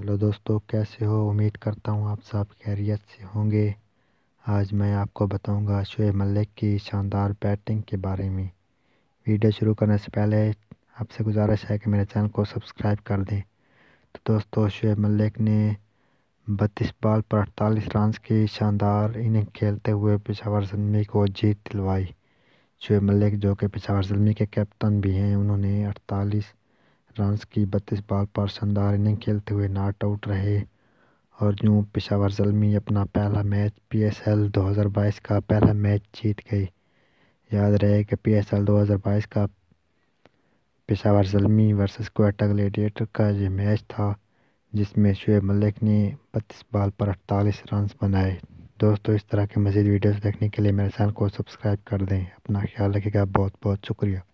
hello दोस्तों कैसे हो उम्मीद करता हूँ आप सब खैरियत से होंगे आज मैं आपको बताऊंगा शुएब मलिक की शानदार बैटिंग के बारे में वीडियो शुरू करने से पहले आपसे गुजारिश है कि मेरे चैनल को सब्सक्राइब कर दें तो दोस्तों शुएब मलिक ने बत्तीस बॉल पर अड़तालीस रन की शानदार इनिंग खेलते हुए पिछावर जलमी को जीत दिलवाई शुएब मलिक जो कि पिछावर जलमी के कैप्टन भी हैं उन्होंने अड़तालीस फ्रांस की बत्तीस बॉल पर शानदार इनिंग खेलते हुए नॉट आउट रहे और यूं पेशावर जलमी अपना पहला मैच पीएसएल 2022 का पहला मैच जीत गई याद रहे कि पीएसएल 2022 का पेशावर जलमी वर्सेस कोटा ग्लेडिएटर का ये मैच था जिसमें शुएब मलिक ने बत्तीस बॉल पर अड़तालीस रन बनाए दोस्तों इस तरह के मज़ीद वीडियोस देखने के लिए मेरे चैनल को सब्सक्राइब कर दें अपना ख्याल रखिएगा बहुत बहुत शुक्रिया